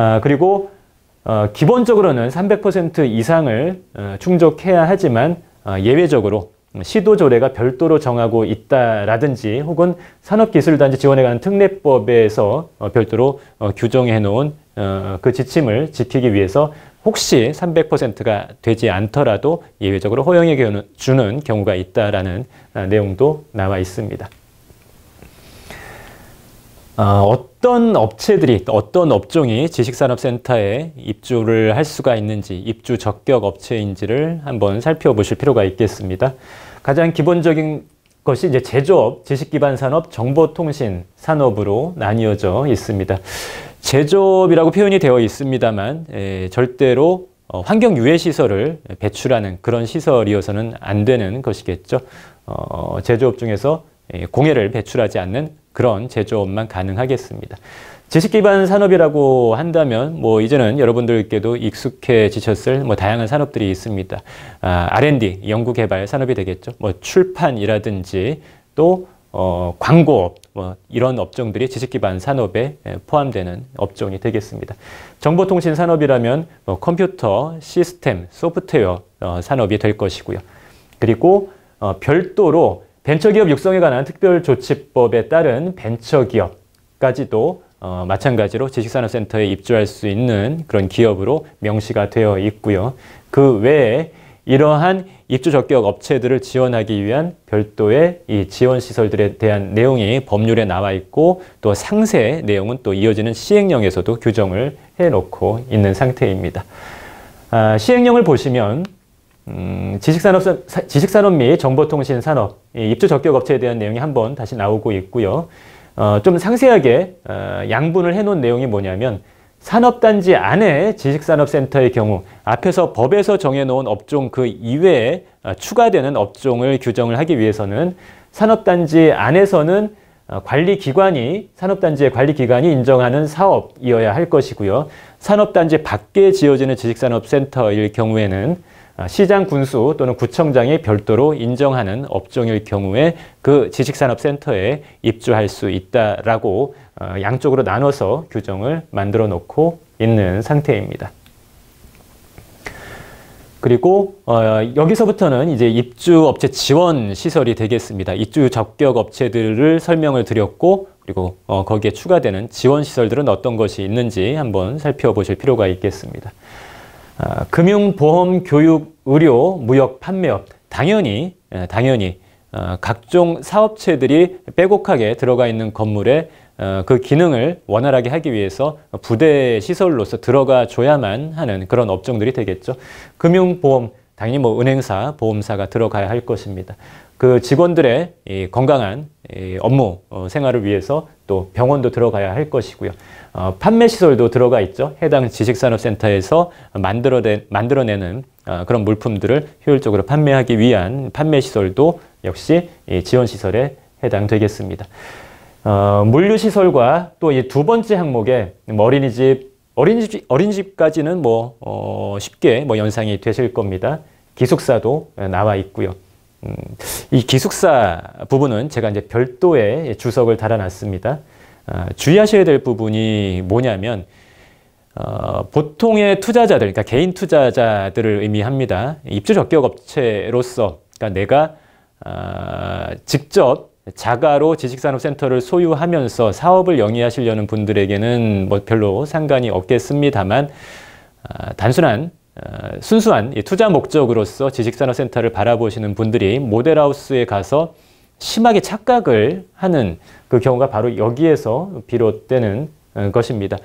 아, 그리고 어, 기본적으로는 300% 이상을 어, 충족해야 하지만 어, 예외적으로 시도 조례가 별도로 정하고 있다라든지 혹은 산업기술단지 지원에 관한 특례법에서 어, 별도로 어, 규정해 놓은 어, 그 지침을 지키기 위해서 혹시 300%가 되지 않더라도 예외적으로 허용해 주는 경우가 있다라는 아, 내용도 나와 있습니다. 아, 어, 어떤 업체들이 어떤 업종이 지식산업센터에 입주를 할 수가 있는지 입주 적격 업체인지를 한번 살펴보실 필요가 있겠습니다. 가장 기본적인 것이 이제 제조업, 지식기반 산업, 정보통신 산업으로 나뉘어져 있습니다. 제조업이라고 표현이 되어 있습니다만 에, 절대로 어, 환경 유해 시설을 배출하는 그런 시설이어서는 안 되는 것이겠죠. 어, 제조업 중에서 공해를 배출하지 않는 그런 제조업만 가능하겠습니다. 지식 기반 산업이라고 한다면 뭐 이제는 여러분들께도 익숙해지셨을 뭐 다양한 산업들이 있습니다. 아, R&D, 연구 개발 산업이 되겠죠. 뭐 출판이라든지 또 어, 광고업 뭐 이런 업종들이 지식 기반 산업에 포함되는 업종이 되겠습니다. 정보통신 산업이라면 뭐 컴퓨터, 시스템, 소프트웨어 어, 산업이 될 것이고요. 그리고 어, 별도로 벤처기업 육성에 관한 특별조치법에 따른 벤처기업까지도 어, 마찬가지로 지식산업센터에 입주할 수 있는 그런 기업으로 명시가 되어 있고요. 그 외에 이러한 입주 적격 업체들을 지원하기 위한 별도의 이 지원 시설들에 대한 내용이 법률에 나와 있고 또 상세 내용은 또 이어지는 시행령에서도 규정을 해놓고 있는 상태입니다. 아, 시행령을 보시면 음, 지식산업, 지식산업 및 정보통신산업, 입주 적격업체에 대한 내용이 한번 다시 나오고 있고요. 어, 좀 상세하게 어, 양분을 해놓은 내용이 뭐냐면 산업단지 안에 지식산업센터의 경우 앞에서 법에서 정해놓은 업종 그 이외에 어, 추가되는 업종을 규정을 하기 위해서는 산업단지 안에서는 어, 관리기관이 산업단지의 관리기관이 인정하는 사업이어야 할 것이고요. 산업단지 밖에 지어지는 지식산업센터일 경우에는 아, 시장 군수 또는 구청장이 별도로 인정하는 업종일 경우에 그 지식산업센터에 입주할 수 있다라고 어, 양쪽으로 나눠서 규정을 만들어 놓고 있는 상태입니다. 그리고 어, 여기서부터는 이제 입주업체 지원 시설이 되겠습니다. 입주 적격 업체들을 설명을 드렸고 그리고 어, 거기에 추가되는 지원 시설들은 어떤 것이 있는지 한번 살펴보실 필요가 있겠습니다. 아, 금융, 보험, 교육, 의료, 무역, 판매업 당연히 예, 당연히 어, 각종 사업체들이 빼곡하게 들어가 있는 건물에 어, 그 기능을 원활하게 하기 위해서 부대 시설로서 들어가 줘야만 하는 그런 업종들이 되겠죠. 금융보험, 당연히 뭐 은행사, 보험사가 들어가야 할 것입니다. 그 직원들의 건강한 업무 어, 생활을 위해서 또 병원도 들어가야 할 것이고요. 어, 판매시설도 들어가 있죠. 해당 지식산업센터에서 만들어낸, 만들어내는 어, 그런 물품들을 효율적으로 판매하기 위한 판매시설도 역시 지원시설에 해당되겠습니다. 어, 물류시설과 또 이 두 번째 항목에 뭐 어린이집, 어린이집, 어린이집까지는 뭐, 어, 쉽게 뭐 연상이 되실 겁니다. 기숙사도 나와 있고요. 음, 이 기숙사 부분은 제가 이제 별도의 주석을 달아놨습니다. 어, 주의하셔야 될 부분이 뭐냐면, 어, 보통의 투자자들, 그러니까 개인 투자자들을 의미합니다. 입주 적격 업체로서, 그러니까 내가 어, 직접 자가로 지식산업센터를 소유하면서 사업을 영위하시려는 분들에게는 뭐 별로 상관이 없겠습니다만 아, 단순한 아, 순수한 투자 목적으로서 지식산업센터를 바라보시는 분들이 모델하우스에 가서 심하게 착각을 하는 그 경우가 바로 여기에서 비롯되는 어, 것입니다.